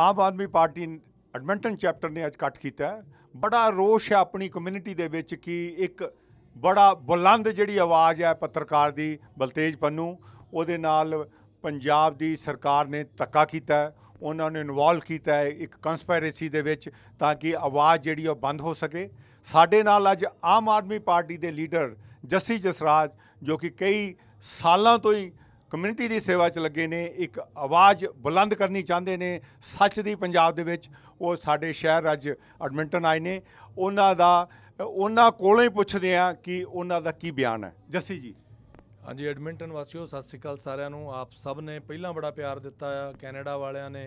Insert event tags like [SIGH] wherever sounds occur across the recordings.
ਆਮ Aadmi party Edmonton chapter ਨੇ ਅੱਜ ਕੱਟ ਕੀਤਾ ਬੜਾ ਰੋਸ਼ ਹੈ ਆਪਣੀ ਕਮਿਊਨਿਟੀ ਦੇ ਵਿੱਚ ਕਿ ਇੱਕ ਬੜਾ ਬੁਲੰਦ ਜਿਹੜੀ ਆਵਾਜ਼ ਹੈ ਪੱਤਰਕਾਰ ਦੀ ਬਲਤੇਜ ਪੰਨੂ ਉਹਦੇ ਨਾਲ ਪੰਜਾਬ ਦੀ ਸਰਕਾਰ ਨੇ ਤੱਕਾ ਕੀਤਾ ਉਹਨਾਂ ਨੇ ਇਨਵੋਲਵ ਕੀਤਾ ਹੈ ਇੱਕ ਕਨਸਪਾਇਰੇਸੀ ਦੇ ਵਿੱਚ ਤਾਂ ਕਿ ਆਵਾਜ਼ ਜਿਹੜੀ ਉਹ ਬੰਦ ਹੋ ਸਕੇ ਸਾਡੇ ਨਾਲ ਅੱਜ ਆਮ ਆਦਮੀ ਪਾਰਟੀ ਦੇ ਲੀਡਰ ਜੱਸੀ ਜਸਰਾਜ ਜੋ ਕਿ ਕਈ ਸਾਲਾਂ ਤੋਂ ਹੀ ਕਮਿਊਨਿਟੀ ਦੀ ਸੇਵਾ 'ਚ ਲੱਗੇ ਨੇ ਇੱਕ ਆਵਾਜ਼ ਬੁਲੰਦ ਕਰਨੀ ਚਾਹੁੰਦੇ ਨੇ ਸੱਚ ਦੀ ਪੰਜਾਬ ਦੇ ਵਿੱਚ ਉਹ ਸਾਡੇ ਸ਼ਹਿਰ ਅੱਜ ਐਡਮਿੰਟਨ ਆਏ ਨੇ ਉਹਨਾਂ ਦਾ ਉਹਨਾਂ ਕੋਲੋਂ ਹੀ ਪੁੱਛਦੇ ਆ ਕਿ ਉਹਨਾਂ ਦਾ ਕੀ ਬਿਆਨ ਹੈ ਜੱਸੀ ਜੀ ਹਾਂਜੀ ਐਡਮਿੰਟਨ ਵਾਸੀਓ ਸਤਿ ਸ੍ਰੀ ਅਕਾਲ ਸਾਰਿਆਂ ਨੂੰ ਆਪ ਸਭ ਨੇ ਪਹਿਲਾਂ ਬੜਾ ਪਿਆਰ ਦਿੱਤਾ ਆ ਕੈਨੇਡਾ ਵਾਲਿਆਂ ਨੇ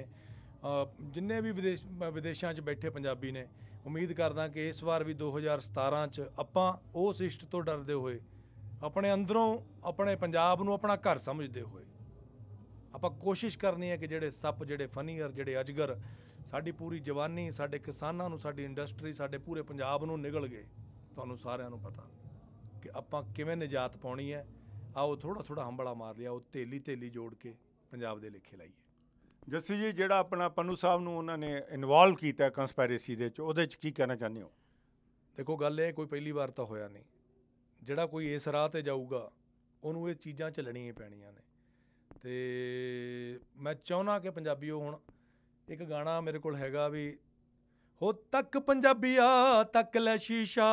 ਜਿੰਨੇ ਵੀ ਵਿਦੇਸ਼ ਵਿਦੇਸ਼ਾਂ 'ਚ ਬੈਠੇ ਪੰਜਾਬੀ ਨੇ ਉਮੀਦ ਕਰਦਾ ਕਿ ਇਸ ਵਾਰ ਵੀ 2017 'ਚ ਆਪਾਂ ਉਸ ਇਸ਼ਟ ਤੋਂ ਡਰਦੇ ਹੋਏ ਆਪਣੇ ਅੰਦਰੋਂ ਆਪਣੇ ਪੰਜਾਬ ਨੂੰ ਆਪਣਾ ਘਰ ਸਮਝਦੇ ਹੋਏ ਆਪਾਂ ਕੋਸ਼ਿਸ਼ ਕਰਨੀ ਹੈ ਕਿ ਜਿਹੜੇ ਸੱਪ ਜਿਹੜੇ ਫਨੀਅਰ ਜਿਹੜੇ ਅਜਗਰ ਸਾਡੀ ਪੂਰੀ ਜਵਾਨੀ ਸਾਡੇ ਕਿਸਾਨਾਂ ਨੂੰ ਸਾਡੀ ਇੰਡਸਟਰੀ ਸਾਡੇ ਪੂਰੇ ਪੰਜਾਬ ਨੂੰ ਨਿਗਲ ਗਏ ਤੁਹਾਨੂੰ ਸਾਰਿਆਂ ਨੂੰ ਪਤਾ ਕਿ ਆਪਾਂ ਕਿਵੇਂ ਨਜਾਤ ਪਾਉਣੀ ਹੈ ਆਓ ਥੋੜਾ ਥੋੜਾ ਹੰਬਲਾ ਮਾਰ ਲਿਆ ਉਹ ਤੇਲੀ ਤੇਲੀ ਜੋੜ ਕੇ ਪੰਜਾਬ ਦੇ ਲਿਖੇ ਲਈਏ ਜੱਸੀ ਜੀ ਜਿਹੜਾ ਆਪਣਾ ਪੰਨੂ ਸਾਹਿਬ ਨੂੰ ਉਹਨਾਂ ਨੇ ਇਨਵੋਲਵ ਕੀਤਾ ਕਨਸਪੀਰੇਸੀ ਦੇ ਵਿੱਚ ਉਹਦੇ ਵਿੱਚ ਕੀ ਕਹਿਣਾ ਚਾਹੁੰਦੇ ਹੋ ਦੇਖੋ ਗੱਲ ਇਹ ਕੋਈ ਪਹਿਲੀ ਵਾਰ ਤਾਂ ਹੋਇਆ ਨਹੀਂ ਜਿਹੜਾ ਕੋਈ ਇਸ ਰਾਹ ਤੇ ਜਾਊਗਾ ਉਹਨੂੰ ਇਹ ਚੀਜ਼ਾਂ ਚੱਲਣੀਆਂ ਪੈਣੀਆਂ ਨੇ ਤੇ ਮੈਂ ਚਾਹੁੰਨਾ ਕਿ ਪੰਜਾਬੀਓ ਹੁਣ ਇੱਕ ਗਾਣਾ ਮੇਰੇ ਕੋਲ ਹੈਗਾ ਵੀ ਹੋ ਤੱਕ ਪੰਜਾਬੀਆ ਤੱਕ ਲੈ ਸ਼ੀਸ਼ਾ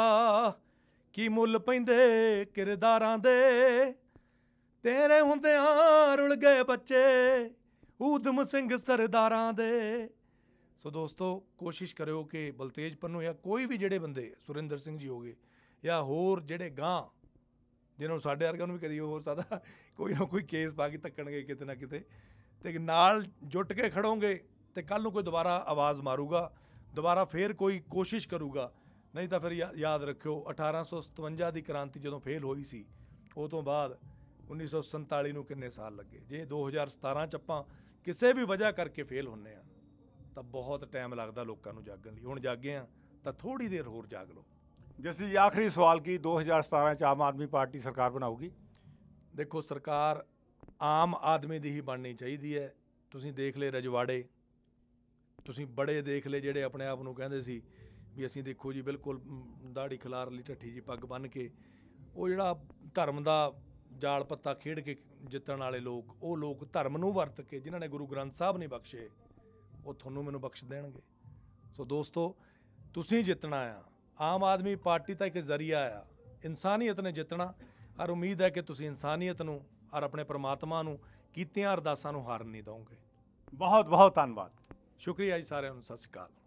ਕੀ ਮੁੱਲ ਪੈਂਦੇ ਕਿਰਦਾਰਾਂ ਦੇ ਤੇਰੇ ਹੁੰਦਿਆਂ ਰੁਲ ਗਏ ਬੱਚੇ ਊਧਮ ਸਿੰਘ ਸਰਦਾਰਾਂ ਦੇ ਸੋ ਦੋਸਤੋ ਕੋਸ਼ਿਸ਼ ਕਰਿਓ ਕਿ ਬਲਤੇਜ ਪੰਨੂ ਜਾਂ ਕੋਈ ਵੀ ਜਿਹੜੇ ਬੰਦੇ ਸੁਰਿੰਦਰ ਸਿੰਘ ਜੀ ਹੋਗੇ ਜਾਂ ਹੋਰ ਜਿਹੜੇ ਗਾਂ ਜਿਹਨਾਂ ਨੂੰ ਸਾਡੇ ਵਰਗਾ ਨੂੰ ਵੀ ਕਦੀ ਹੋਰ ਸਕਦਾ [LAUGHS] ਕੋਈ ਨਾ ਕੋਈ ਕੇਸ ਪਾ ਕੇ ਤੱਕਣਗੇ ਕਿਤੇ ਨਾ ਕਿਤੇ ਤੇ ਨਾਲ ਜੁਟ ਕੇ ਖੜੋਗੇ ਤੇ ਕੱਲ ਨੂੰ ਕੋਈ ਦੁਬਾਰਾ ਆਵਾਜ਼ ਮਾਰੂਗਾ ਦੁਬਾਰਾ ਫੇਰ ਕੋਈ ਕੋਸ਼ਿਸ਼ ਕਰੂਗਾ ਨਹੀਂ ਤਾਂ ਫਿਰ ਯਾਦ ਰੱਖਿਓ 1857 ਦੀ ਕ੍ਰਾਂਤੀ ਜਦੋਂ ਫੇਲ ਹੋਈ ਸੀ ਉਹ ਤੋਂ ਬਾਅਦ 1947 ਨੂੰ ਕਿੰਨੇ ਸਾਲ ਲੱਗੇ ਜੇ 2017 ਚ ਆਪਾਂ ਕਿਸੇ ਵੀ ਵਜ੍ਹਾ ਕਰਕੇ ਫੇਲ ਹੁੰਨੇ ਆ ਤਾਂ ਬਹੁਤ ਟਾਈਮ ਲੱਗਦਾ ਲੋਕਾਂ ਨੂੰ ਜਾਗਣ ਲਈ ਹੁਣ ਜਾਗੇ ਆ ਤਾਂ ਥੋੜੀ ਦੇਰ ਹੋਰ ਜਾਗ ਲਓ ਦੀ ਆਖਰੀ ਸਵਾਲ ਕੀ 2017 ਚ ਆਮ ਆਦਮੀ ਪਾਰਟੀ ਸਰਕਾਰ ਬਣਾਊਗੀ ਦੇਖੋ ਸਰਕਾਰ ਆਮ ਆਦਮੀ ਦੀ ਹੀ ਬਣਨੀ ਚਾਹੀਦੀ ਹੈ ਤੁਸੀਂ ਦੇਖ ਲੈ ਰਜਵਾੜੇ ਤੁਸੀਂ ਬੜੇ ਦੇਖ ਲੈ ਜਿਹੜੇ ਆਪਣੇ ਆਪ ਨੂੰ ਕਹਿੰਦੇ ਸੀ ਵੀ ਅਸੀਂ ਦੇਖੋ ਜੀ ਬਿਲਕੁਲ ਦਾੜੀ ਖਿਲਾਰ ਲਈ ਠੱਠੀ ਜੀ ਪੱਗ ਬੰਨ ਕੇ ਉਹ ਜਿਹੜਾ ਧਰਮ ਦਾ ਜਾਲ ਪੱਤਾ ਖੇਡ ਕੇ ਜਿੱਤਣ ਵਾਲੇ ਲੋਕ ਉਹ ਲੋਕ ਧਰਮ ਨੂੰ ਵਰਤ ਕੇ ਜਿਨ੍ਹਾਂ ਨੇ ਗੁਰੂ ਗ੍ਰੰਥ ਸਾਹਿਬ ਨੇ ਬਖਸ਼ੇ ਉਹ ਤੁਹਾਨੂੰ ਮੈਨੂੰ ਬਖਸ਼ ਦੇਣਗੇ ਸੋ ਦੋਸਤੋ ਤੁਸੀਂ ਜਿੱਤਣਾ ਆ ਆਮ ਆਦਮੀ ਪਾਰਟੀ ਤਾਂ ਇੱਕ ਜ਼ਰੀਆ ਆ ਇਨਸਾਨੀਅਤ ਨੇ ਜਿੱਤਣਾ ਔਰ ਉਮੀਦ ਹੈ ਕਿ ਤੁਸੀਂ ਇਨਸਾਨੀਅਤ ਨੂੰ ਔਰ ਆਪਣੇ ਪ੍ਰਮਾਤਮਾ ਨੂੰ ਕੀਤੀਆਂ ਅਰਦਾਸਾਂ ਨੂੰ ਹਾਰਨ ਨਹੀਂ ਦੋਗੇ ਬਹੁਤ ਬਹੁਤ ਧੰਨਵਾਦ ਸ਼ੁਕਰੀਆ ਜੀ ਸਾਰਿਆਂ ਨੂੰ ਸਤਿ ਸ਼੍ਰੀ ਅਕਾਲ